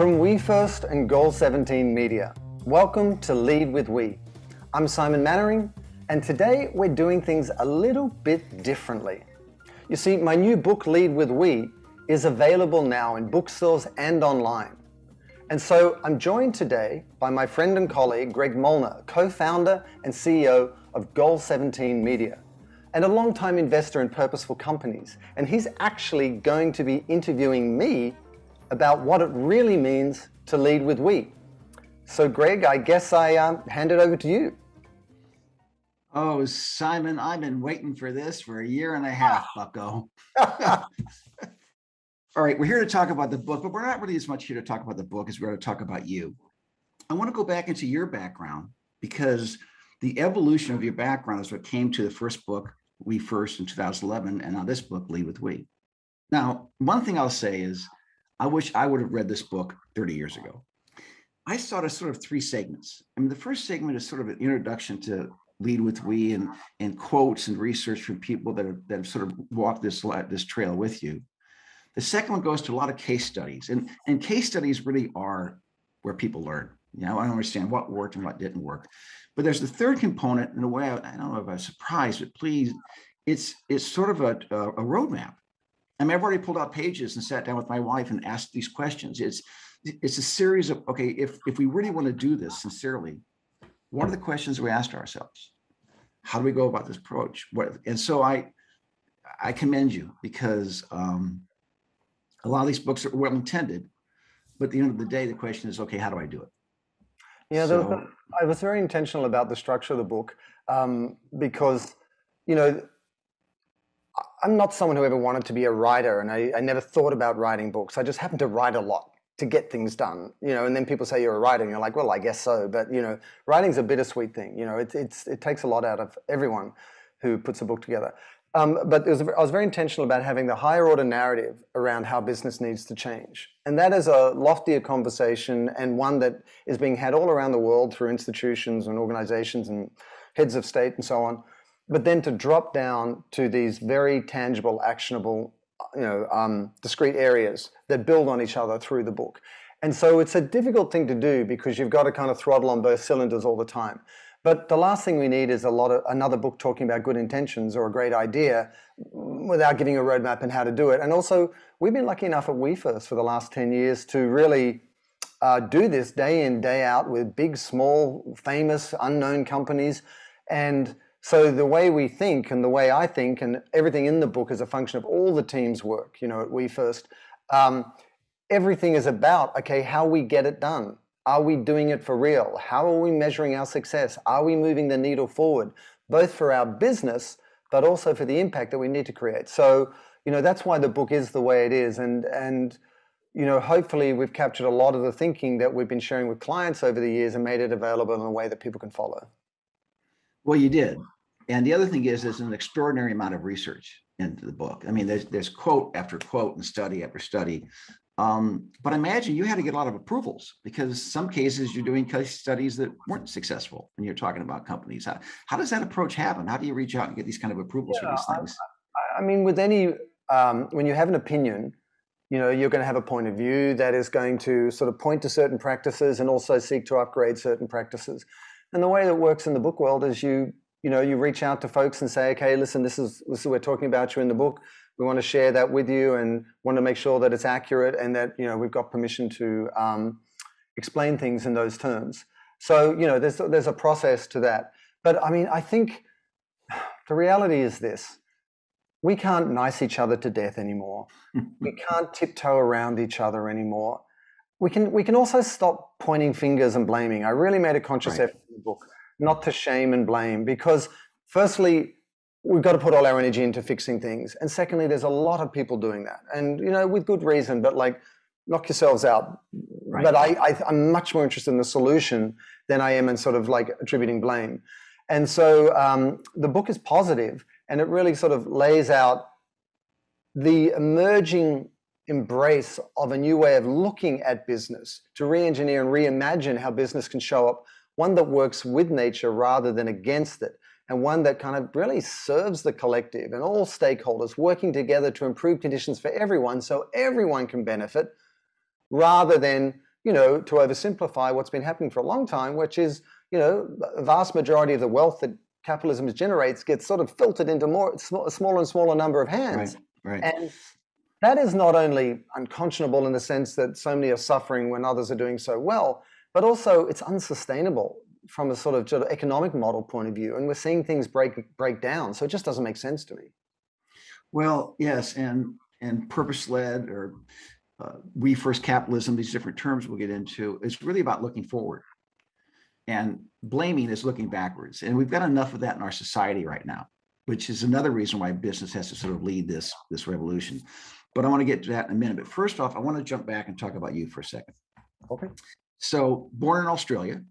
From We First and Goal 17 Media, welcome to Lead with We. I'm Simon Mannering, and today we're doing things a little bit differently. You see, my new book, Lead with We, is available now in bookstores and online. And so I'm joined today by my friend and colleague, Greg Molnar, co founder and CEO of Goal 17 Media, and a long-time investor in purposeful companies. And he's actually going to be interviewing me about what it really means to lead with we. So, Greg, I guess I um, hand it over to you. Oh, Simon, I've been waiting for this for a year and a half, bucko. All right, we're here to talk about the book, but we're not really as much here to talk about the book as we're to talk about you. I want to go back into your background because the evolution of your background is what came to the first book, We First, in 2011, and now this book, Lead with We. Now, one thing I'll say is I wish I would have read this book 30 years ago. I saw it as sort of three segments. I mean, the first segment is sort of an introduction to Lead with We and, and quotes and research from people that have, that have sort of walked this, this trail with you. The second one goes to a lot of case studies, and, and case studies really are where people learn. You know, I understand what worked and what didn't work. But there's the third component in a way, I, don't know if I am surprised, but please, it's it's sort of a, a roadmap. I I've already pulled out pages and sat down with my wife and asked these questions. It's it's a series of okay, if if we really want to do this sincerely, what are the questions we asked ourselves? How do we go about this approach? What and so I I commend you because um, a lot of these books are well intended, but at the end of the day, the question is okay, how do I do it? Yeah, so, was, I was very intentional about the structure of the book um, because you know I'm not someone who ever wanted to be a writer, and I, I never thought about writing books. I just happened to write a lot to get things done, you know. And then people say you're a writer, and you're like, well, I guess so. But you know, writing's a bittersweet thing. You know, it, it's it takes a lot out of everyone who puts a book together. Um, but was, I was very intentional about having the higher order narrative around how business needs to change. And that is a loftier conversation and one that is being had all around the world through institutions and organizations and heads of state and so on but then to drop down to these very tangible, actionable, you know, um, discrete areas that build on each other through the book. And so it's a difficult thing to do because you've got to kind of throttle on both cylinders all the time. But the last thing we need is a lot of another book talking about good intentions or a great idea without giving a roadmap and how to do it. And also, we've been lucky enough at WeFirst for the last 10 years to really uh, do this day in, day out with big, small, famous, unknown companies. And so the way we think and the way I think and everything in the book is a function of all the team's work, you know, at We First. Um, everything is about, okay, how we get it done. Are we doing it for real? How are we measuring our success? Are we moving the needle forward, both for our business, but also for the impact that we need to create? So, you know, that's why the book is the way it is. And, and, you know, hopefully we've captured a lot of the thinking that we've been sharing with clients over the years and made it available in a way that people can follow. Well, you did. And the other thing is, there's an extraordinary amount of research into the book. I mean, there's, there's quote after quote and study after study. Um, but imagine you had to get a lot of approvals because some cases you're doing case studies that weren't successful and you're talking about companies. How, how does that approach happen? How do you reach out and get these kind of approvals yeah, for these things? I, I mean, with any, um, when you have an opinion, you know, you're going to have a point of view that is going to sort of point to certain practices and also seek to upgrade certain practices. And the way that works in the book world is you you know you reach out to folks and say, okay, listen, this is this is we're talking about you in the book. We want to share that with you and want to make sure that it's accurate and that you know we've got permission to um, explain things in those terms. So you know there's there's a process to that. But I mean, I think the reality is this we can't nice each other to death anymore. we can't tiptoe around each other anymore we can we can also stop pointing fingers and blaming. I really made a conscious right. effort in the book not to shame and blame because firstly we've got to put all our energy into fixing things and secondly there's a lot of people doing that and you know with good reason but like knock yourselves out right. but I, I i'm much more interested in the solution than i am in sort of like attributing blame and so um, the book is positive and it really sort of lays out the emerging embrace of a new way of looking at business, to re engineer and reimagine how business can show up, one that works with nature rather than against it, and one that kind of really serves the collective and all stakeholders working together to improve conditions for everyone so everyone can benefit rather than, you know, to oversimplify what's been happening for a long time, which is, you know, a vast majority of the wealth that capitalism generates gets sort of filtered into more a smaller and smaller number of hands. Right, right. And that is not only unconscionable in the sense that so many are suffering when others are doing so well, but also it's unsustainable from a sort of, economic model point of view. And we're seeing things break break down. So it just doesn't make sense to me. Well, yes, and and purpose led or uh, we first capitalism, these different terms we'll get into, is really about looking forward. And blaming is looking backwards. And we've got enough of that in our society right now, which is another reason why business has to sort of lead this, this revolution. But I want to get to that in a minute. But first off, I want to jump back and talk about you for a second. Okay. So, born in Australia.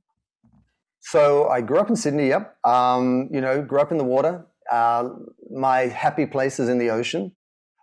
So, I grew up in Sydney, yep. Um, you know, grew up in the water. Uh, my happy place is in the ocean.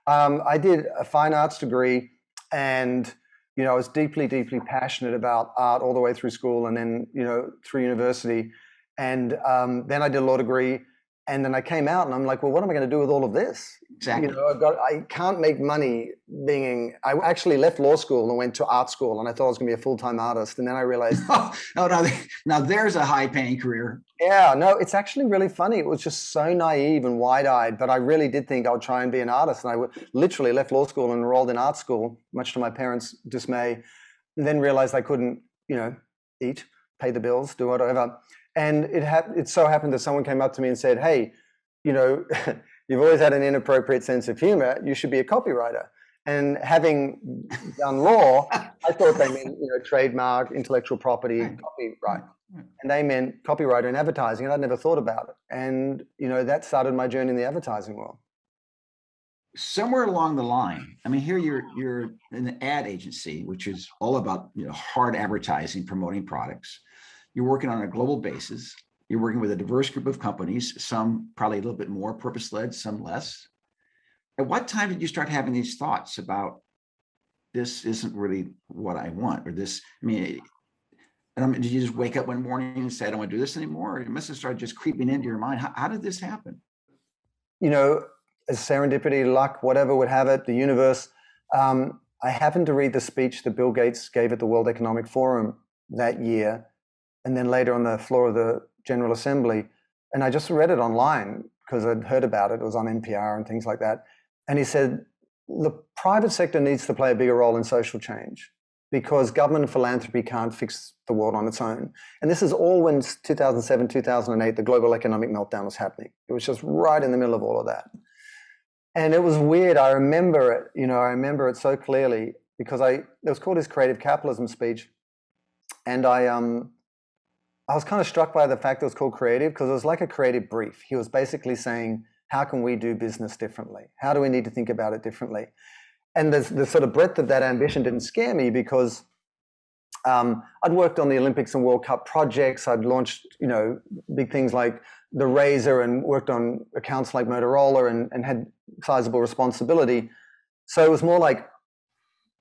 Um, I did a fine arts degree and you know, I was deeply, deeply passionate about art all the way through school and then, you know, through university. And um, then I did a law degree. And then I came out and I'm like, well, what am I going to do with all of this? Exactly. You know, I, got, I can't make money being. I actually left law school and went to art school, and I thought I was going to be a full time artist. And then I realized, oh, no, no, now there's a high paying career. Yeah, no, it's actually really funny. It was just so naive and wide eyed, but I really did think I would try and be an artist. And I w- literally left law school and enrolled in art school, much to my parents' dismay. And then realized I couldn't, you know, eat, pay the bills, do whatever. And it, ha- it so happened that someone came up to me and said, hey, you know, you've always had an inappropriate sense of humor, you should be a copywriter. And having done law, I thought they meant you know trademark, intellectual property, copyright, and they meant copywriter and advertising, and I'd never thought about it. And you know that started my journey in the advertising world. Somewhere along the line, I mean, here you're you're an ad agency, which is all about you know hard advertising, promoting products. You're working on a global basis. You're working with a diverse group of companies, some probably a little bit more purpose led, some less. At what time did you start having these thoughts about this isn't really what I want, or this? I mean, and did you just wake up one morning and say, I don't want to do this anymore? Or it must have started just creeping into your mind. How, how did this happen? You know, serendipity, luck, whatever would have it, the universe. Um, I happened to read the speech that Bill Gates gave at the World Economic Forum that year. And then later on the floor of the General Assembly, and I just read it online because I'd heard about it. It was on NPR and things like that. And he said the private sector needs to play a bigger role in social change because government and philanthropy can't fix the world on its own. And this is all when 2007, 2008, the global economic meltdown was happening. It was just right in the middle of all of that. And it was weird. I remember it, you know, I remember it so clearly because I, it was called his creative capitalism speech. And I, um, I was kind of struck by the fact it was called creative because it was like a creative brief. He was basically saying, how can we do business differently? How do we need to think about it differently? And the, the sort of breadth of that ambition didn't scare me because um, I'd worked on the Olympics and World Cup projects. I'd launched, you know, big things like the Razor and worked on accounts like Motorola and, and had sizable responsibility. So it was more like,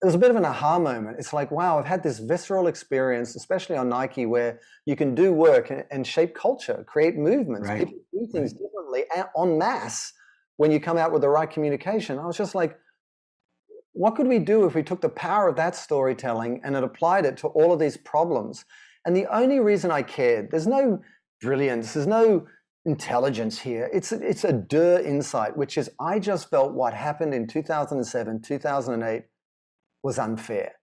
it was a bit of an aha moment. It's like, wow, I've had this visceral experience, especially on Nike, where you can do work and, shape culture, create movements, right. people do things right. differently en masse when you come out with the right communication. I was just like, what could we do if we took the power of that storytelling and it applied it to all of these problems? And the only reason I cared, there's no brilliance, there's no intelligence here. It's a, it's a dir insight, which is I just felt what happened in 2007, 2008 was unfair.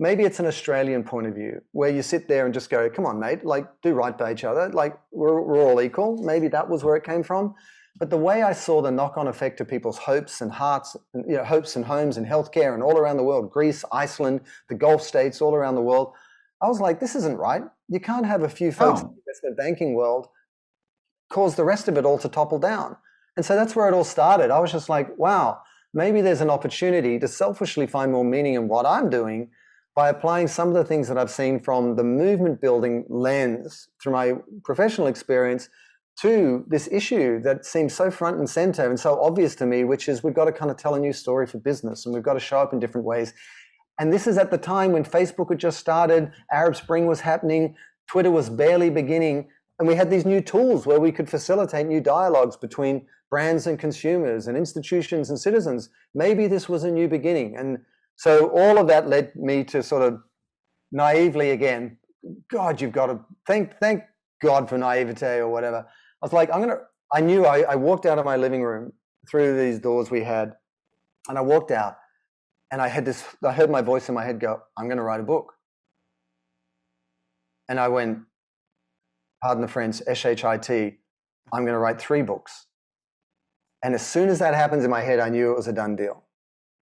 Maybe it's an Australian point of view where you sit there and just go, come on, mate, like do right by each other. Like we're, we're all equal. Maybe that was where it came from. But the way I saw the knock on effect to people's hopes and hearts, you know, hopes and homes and healthcare and all around the world, Greece, Iceland, the Gulf states, all around the world, I was like, this isn't right. You can't have a few folks oh. in the investment banking world cause the rest of it all to topple down. And so that's where it all started. I was just like, wow, maybe there's an opportunity to selfishly find more meaning in what I'm doing by applying some of the things that I've seen from the movement building lens through my professional experience to this issue that seems so front and center and so obvious to me, which is we've got to kind of tell a new story for business and we've got to show up in different ways. And this is at the time when Facebook had just started, Arab Spring was happening, Twitter was barely beginning. And we had these new tools where we could facilitate new dialogues between brands and consumers and institutions and citizens. Maybe this was a new beginning. And so all of that led me to sort of naively again, God, you've got to thank thank God for naivete or whatever. I was like, I'm gonna I knew I, I walked out of my living room through these doors we had, and I walked out and I had this I heard my voice in my head go, I'm gonna write a book. And I went, pardon the French, S-H-I-T, I'm going to write three books. And as soon as that happens in my head, I knew it was a done deal.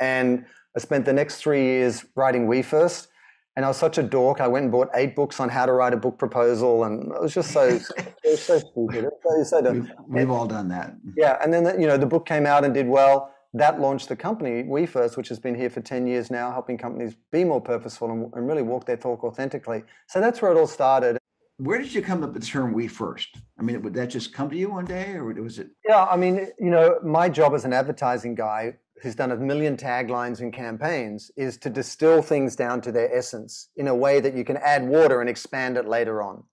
And I spent the next three years writing We First. And I was such a dork. I went and bought eight books on how to write a book proposal, and it was just so it was so stupid. It was so, so dumb. We've, we've, all done that. Yeah, and then the, you know the book came out and did well. That launched the company We First, which has been here for ten years now, helping companies be more purposeful and, and really walk their talk authentically. So that's where it all started where did you come up with the term we first? I mean, would that just come to you one day or was it? Yeah, I mean, you know, my job as an advertising guy who's done a million taglines and campaigns is to distill things down to their essence in a way that you can add water and expand it later on.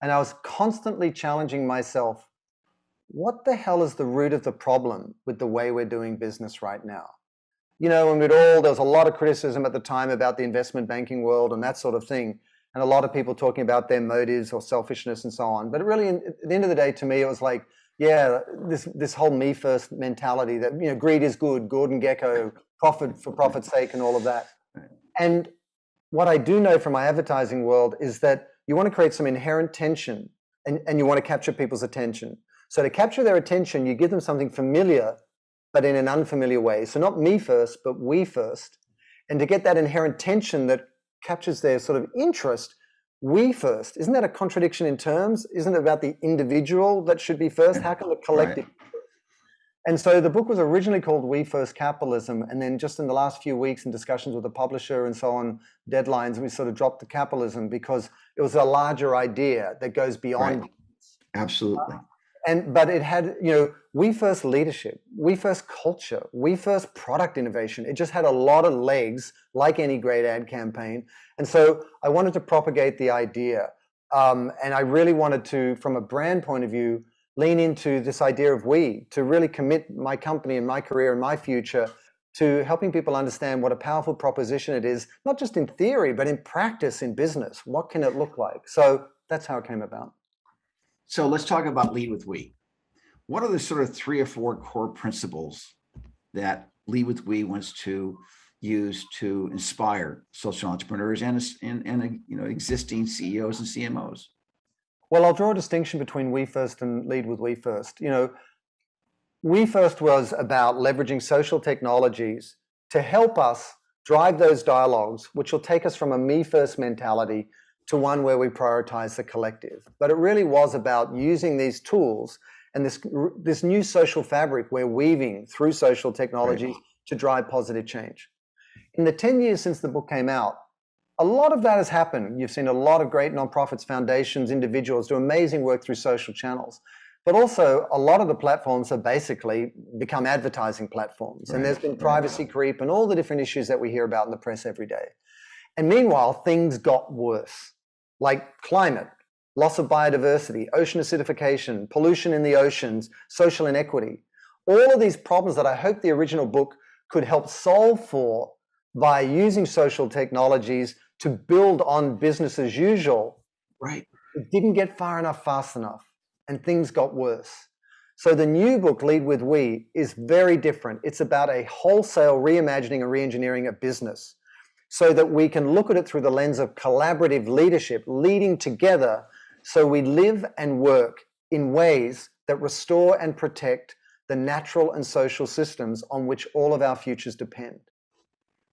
And I was constantly challenging myself what the hell is the root of the problem with the way we're doing business right now? You know, and we'd all, there was a lot of criticism at the time about the investment banking world and that sort of thing and a lot of people talking about their motives or selfishness and so on. But really, at the end of the day, to me, it was like, yeah, this this whole me first mentality that you know greed is good, Gordon Gecko, profit for profit's sake, and all of that. And what I do know from my advertising world is that you want to create some inherent tension, and, and you want to capture people's attention. So to capture their attention, you give them something familiar, but in an unfamiliar way. So not me first, but we first. And to get that inherent tension that captures their sort of interest, we first. Isn't that a contradiction in terms? Isn't it about the individual that should be first? How can the collective? And so the book was originally called We First Capitalism. And then just in the last few weeks in discussions with the publisher and so on, deadlines, we sort of dropped the capitalism because it was a larger idea that goes beyond. Right. Absolutely. Uh, and but it had you know we first leadership we first culture we first product innovation it just had a lot of legs like any great ad campaign and so i wanted to propagate the idea um, and i really wanted to from a brand point of view lean into this idea of we to really commit my company and my career and my future to helping people understand what a powerful proposition it is not just in theory but in practice in business what can it look like so that's how it came about so let's talk about lead with we. What are the sort of three or four core principles that lead with we wants to use to inspire social entrepreneurs and, and, and you know existing CEOs and CMOs? Well, I'll draw a distinction between we first and lead with we first. You know, we first was about leveraging social technologies to help us drive those dialogues, which will take us from a me first mentality to one where we prioritize the collective. But it really was about using these tools and this this new social fabric we're weaving through social technology right. to drive positive change. In the 10 years since the book came out, a lot of that has happened. You've seen a lot of great nonprofits, foundations, individuals do amazing work through social channels. But also, a lot of the platforms have basically become advertising platforms. Right. And there's been privacy creep and all the different issues that we hear about in the press every day. And meanwhile, things got worse like climate, loss of biodiversity, ocean acidification, pollution in the oceans, social inequity. All of these problems that I hope the original book could help solve for by using social technologies to build on business as usual. Right. It didn't get far enough fast enough, and things got worse. So the new book, Lead with We, is very different. It's about a wholesale reimagining and reengineering of business so that we can look at it through the lens of collaborative leadership, leading together so we live and work in ways that restore and protect the natural and social systems on which all of our futures depend.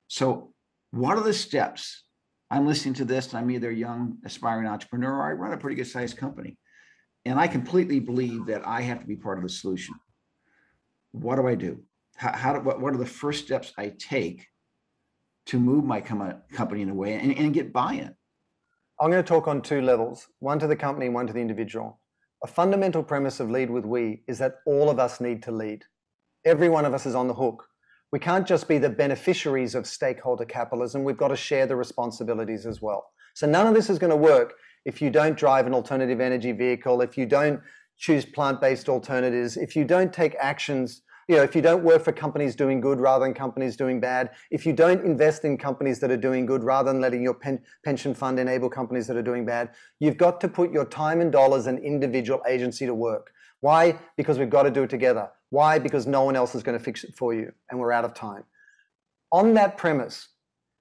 So, what are the steps? I'm listening to this, and I'm either a young aspiring entrepreneur or I run a pretty good sized company. And I completely believe that I have to be part of the solution. What do I do? How, how do, what, what are the first steps I take to move my com- company in a way and, and get buy-in? I'm going to talk on two levels, one to the company, one to the individual. A fundamental premise of Lead with We is that all of us need to lead. Every one of us is on the hook. We can't just be the beneficiaries of stakeholder capitalism. We've got to share the responsibilities as well. So none of this is going to work if you don't drive an alternative energy vehicle, if you don't choose plant-based alternatives, if you don't take actions you know, if you don't work for companies doing good rather than companies doing bad, if you don't invest in companies that are doing good rather than letting your pen, pension fund enable companies that are doing bad, you've got to put your time and dollars and individual agency to work. Why? Because we've got to do it together. Why? Because no one else is going to fix it for you and we're out of time. On that premise,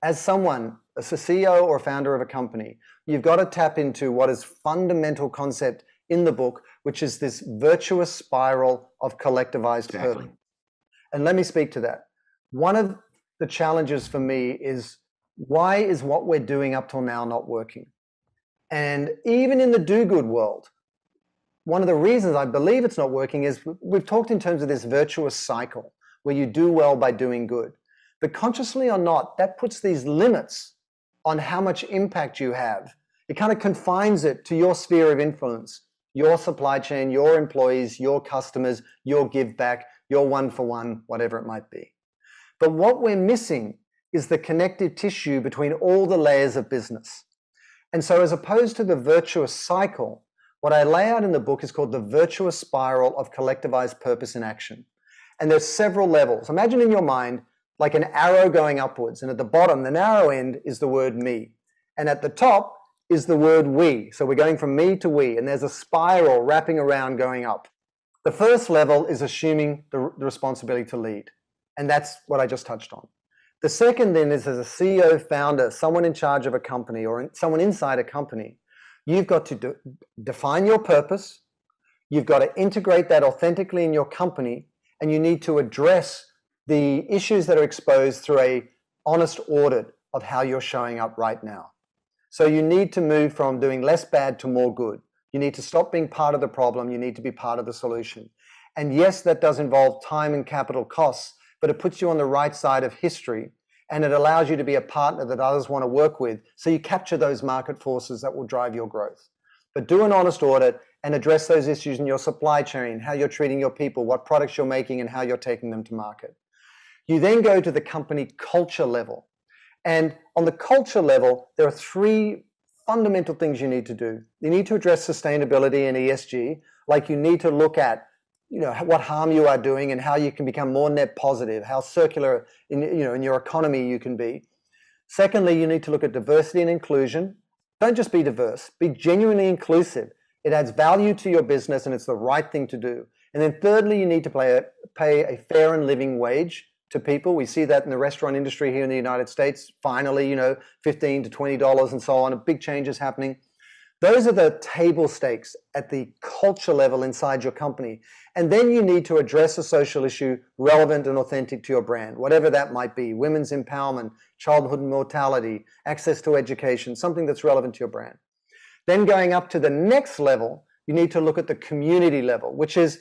as someone, as a CEO or founder of a company, you've got to tap into what is fundamental concept in the book, which is this virtuous spiral of collectivized exactly. hurting. And let me speak to that. One of the challenges for me is why is what we're doing up till now not working? And even in the do good world, one of the reasons I believe it's not working is we've talked in terms of this virtuous cycle where you do well by doing good. But consciously or not, that puts these limits on how much impact you have. It kind of confines it to your sphere of influence your supply chain, your employees, your customers, your give back, your one for one, whatever it might be. But what we're missing is the connective tissue between all the layers of business. And so, as opposed to the virtuous cycle, what I lay out in the book is called the virtuous spiral of collectivized purpose in action. And there's several levels. Imagine in your mind, like an arrow going upwards. And at the bottom, the narrow end is the word me. And at the top is the word we. So we're going from me to we, and there's a spiral wrapping around going up. The first level is assuming the, the responsibility to lead, and that's what I just touched on. The second then is as a CEO, founder, someone in charge of a company or someone inside a company, you've got to de define your purpose, you've got to integrate that authentically in your company, and you need to address the issues that are exposed through a honest audit of how you're showing up right now. So you need to move from doing less bad to more good. You need to stop being part of the problem. You need to be part of the solution. And yes, that does involve time and capital costs, but it puts you on the right side of history and it allows you to be a partner that others want to work with. So you capture those market forces that will drive your growth. But do an honest audit and address those issues in your supply chain, how you're treating your people, what products you're making, and how you're taking them to market. You then go to the company culture level. And on the culture level, there are three fundamental things you need to do. You need to address sustainability and ESG, like you need to look at you know what harm you are doing and how you can become more net positive, how circular in you know in your economy you can be. Secondly, you need to look at diversity and inclusion. Don't just be diverse, be genuinely inclusive. It adds value to your business and it's the right thing to do. And then thirdly, you need to a, pay a fair and living wage to people. We see that in the restaurant industry here in the United States. Finally, you know, $15 to $20 and so on, a big change is happening. Those are the table stakes at the culture level inside your company. And then you need to address a social issue relevant and authentic to your brand, whatever that might be women's empowerment, childhood mortality, access to education, something that's relevant to your brand. Then going up to the next level, you need to look at the community level, which is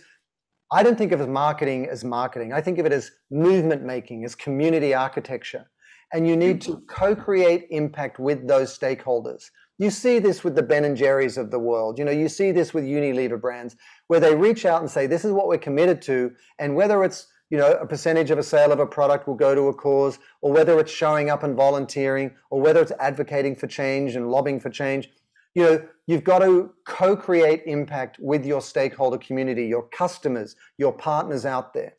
I don't think of marketing as marketing. I think of it as movement making, as community architecture. And you need to co create impact with those stakeholders. You see this with the Ben and Jerry's of the world. You know, you see this with Unilever brands where they reach out and say, this is what we're committed to. And whether it's, you know, a percentage of a sale of a product will go to a cause, or whether it's showing up and volunteering, or whether it's advocating for change and lobbying for change, you know, you've got to co-create impact with your stakeholder community, your customers, your partners out there.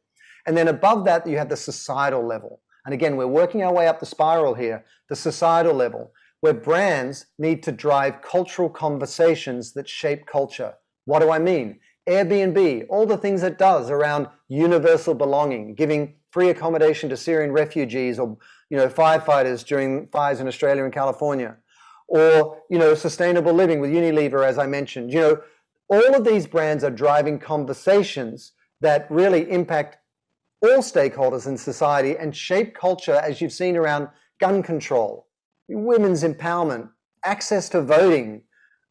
And then above that, you have the societal level. And again, we're working our way up the spiral here, the societal level, where brands need to drive cultural conversations that shape culture. What do I mean? Airbnb, all the things it does around universal belonging, giving free accommodation to Syrian refugees or you know firefighters during fires in Australia and California or you know sustainable living with unilever as i mentioned you know all of these brands are driving conversations that really impact all stakeholders in society and shape culture as you've seen around gun control women's empowerment access to voting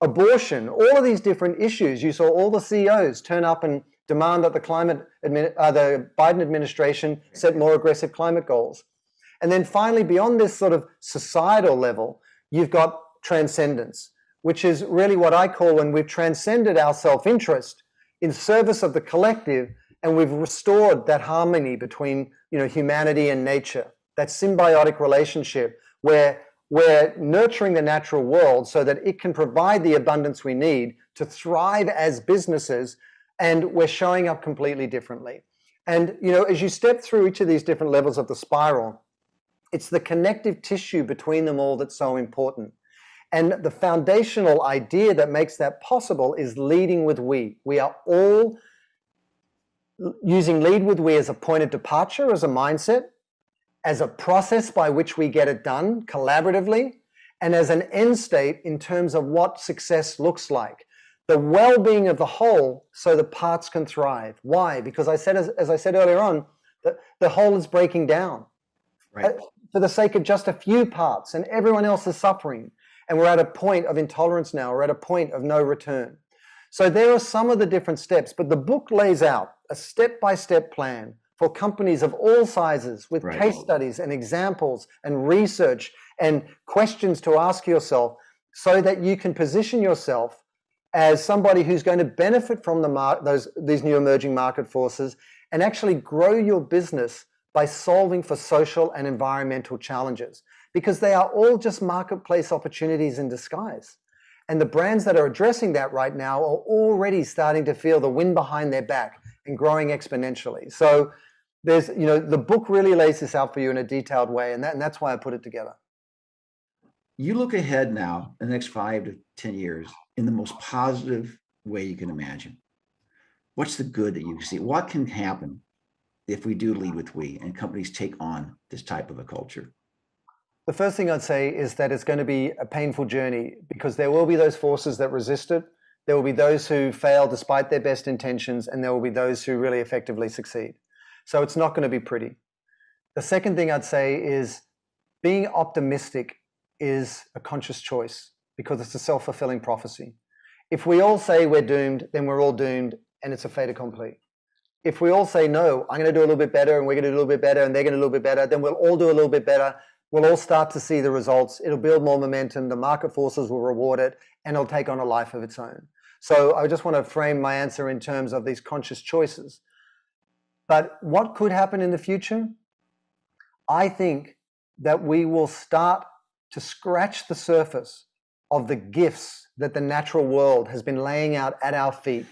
abortion all of these different issues you saw all the ceos turn up and demand that the climate uh, the biden administration set more aggressive climate goals and then finally beyond this sort of societal level you've got transcendence, which is really what I call when we've transcended our self interest in service of the collective and we've restored that harmony between you know, humanity and nature, that symbiotic relationship where we're nurturing the natural world so that it can provide the abundance we need to thrive as businesses and we're showing up completely differently. And you know, as you step through each of these different levels of the spiral, it's the connective tissue between them all that's so important. And the foundational idea that makes that possible is leading with we. We are all using lead with we as a point of departure, as a mindset, as a process by which we get it done collaboratively, and as an end state in terms of what success looks like. The well being of the whole so the parts can thrive. Why? Because I said, as, as I said earlier on, that the whole is breaking down right. Uh, for the sake of just a few parts, and everyone else is suffering. And we're at a point of intolerance now. We're at a point of no return. So there are some of the different steps, but the book lays out a step by step plan for companies of all sizes with right. case studies and examples and research and questions to ask yourself so that you can position yourself as somebody who's going to benefit from the mar- those these new emerging market forces and actually grow your business by solving for social and environmental challenges because they are all just marketplace opportunities in disguise. And the brands that are addressing that right now are already starting to feel the wind behind their back and growing exponentially. So there's, you know, the book really lays this out for you in a detailed way, and, that, and that's why I put it together. You look ahead now, the next five to 10 years, in the most positive way you can imagine. What's the good that you see? What can happen if we do lead with we and companies take on this type of a culture? The first thing I'd say is that it's going to be a painful journey because there will be those forces that resist it. There will be those who fail despite their best intentions, and there will be those who really effectively succeed. So it's not going to be pretty. The second thing I'd say is being optimistic is a conscious choice because it's a self fulfilling prophecy. If we all say we're doomed, then we're all doomed and it's a fait accompli. If we all say, no, I'm going to do a little bit better and we're going to do a little bit better and they're going to do a little bit better, then we'll all do a little bit better we'll all start to see the results. It'll build more momentum. The market forces will reward it, and it'll take on a life of its own. So I just want to frame my answer in terms of these conscious choices. But what could happen in the future? I think that we will start to scratch the surface of the gifts that the natural world has been laying out at our feet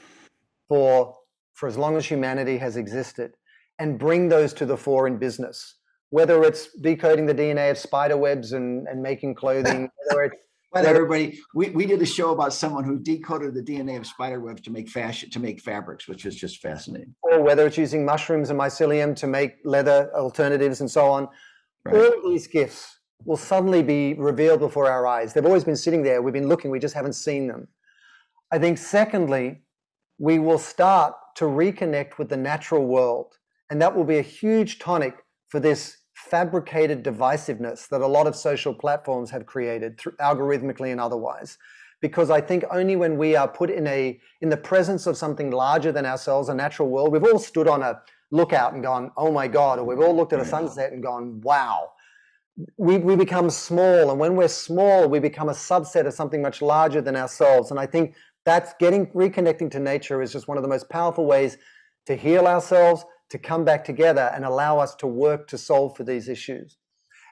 for, for as long as humanity has existed and bring those to the fore in business whether it's decoding the DNA of spider webs and, and making clothing, whether it's everybody, we, we did a show about someone who decoded the DNA of spider webs to make fashion to make fabrics, which was just fascinating. Or whether it's using mushrooms and mycelium to make leather alternatives and so on. Right. All these gifts will suddenly be revealed before our eyes. They've always been sitting there. We've been looking, we just haven't seen them. I think secondly, we will start to reconnect with the natural world. And that will be a huge tonic for this fabricated divisiveness that a lot of social platforms have created through algorithmically and otherwise because I think only when we are put in a in the presence of something larger than ourselves, a natural world, we've all stood on a lookout and gone, "Oh my God," or we've all looked at a sunset and gone, "Wow." We, we become small, and when we're small, we become a subset of something much larger than ourselves. And I think that's getting reconnecting to nature is just one of the most powerful ways to heal ourselves, to come back together and allow us to work to solve for these issues.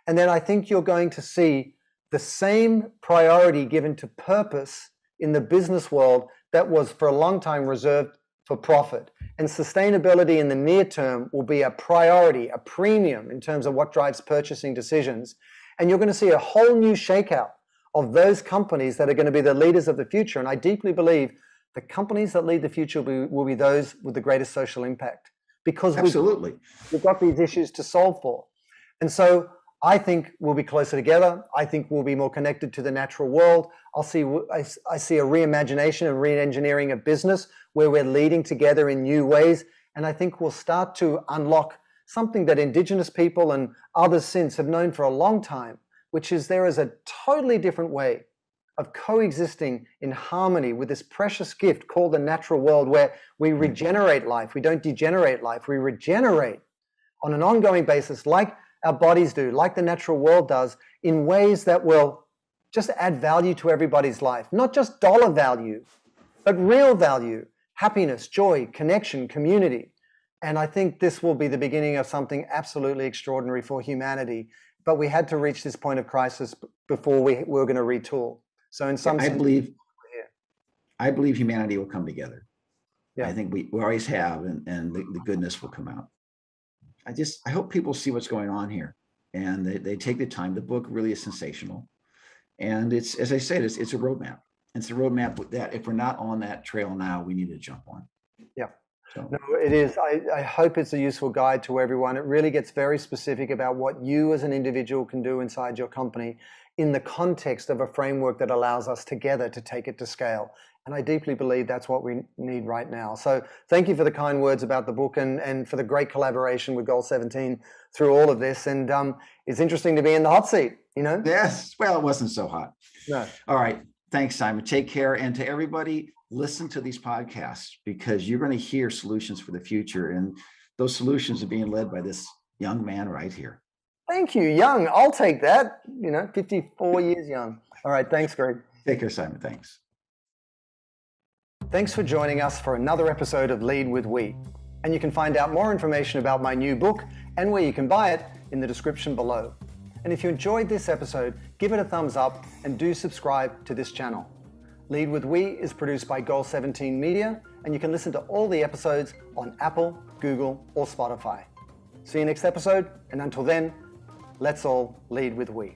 And then I think you're going to see the same priority given to purpose in the business world that was for a long time reserved for profit. And sustainability in the near term will be a priority, a premium in terms of what drives purchasing decisions. And you're going to see a whole new shakeout of those companies that are going to be the leaders of the future. And I deeply believe the companies that lead the future will be, will be those with the greatest social impact because absolutely we've, we've got these issues to solve for. And so I think we'll be closer together. I think we'll be more connected to the natural world. I'll see, I, I see a reimagination and re-engineering of business where we're leading together in new ways. And I think we'll start to unlock something that indigenous people and others since have known for a long time, which is there is a totally different way of coexisting in harmony with this precious gift called the natural world, where we hmm. regenerate life. We don't degenerate life, we regenerate on an ongoing basis, like our bodies do, like the natural world does, in ways that will just add value to everybody's life. Not just dollar value, but real value happiness, joy, connection, community. And I think this will be the beginning of something absolutely extraordinary for humanity. But we had to reach this point of crisis before we were going to retool. So in some, yeah, I sense, believe, I believe humanity will come together. Yeah. I think we, we always have, and, and the, the goodness will come out. I just, I hope people see what's going on here and they, they take the time. The book really is sensational. And it's, as I said, it's, it's a roadmap. It's a roadmap that if we're not on that trail now, we need to jump on. Yeah. So. No, it is. I, I hope it's a useful guide to everyone. It really gets very specific about what you as an individual can do inside your company in the context of a framework that allows us together to take it to scale. And I deeply believe that's what we need right now. So thank you for the kind words about the book and, and for the great collaboration with Goal 17 through all of this. And um, it's interesting to be in the hot seat, you know? Yes. Well, it wasn't so hot. No. All right. Thanks, Simon. Take care. And to everybody, listen to these podcasts because you're going to hear solutions for the future. And those solutions are being led by this young man right here. Thank you. Young. I'll take that. You know, 54 years young. All right. Thanks, Greg. Take care, Simon. Thanks. Thanks for joining us for another episode of Lead with We. And you can find out more information about my new book and where you can buy it in the description below. And if you enjoyed this episode, give it a thumbs up and do subscribe to this channel. Lead with We is produced by Goal 17 Media, and you can listen to all the episodes on Apple, Google, or Spotify. See you next episode, and until then, Let's all lead with we.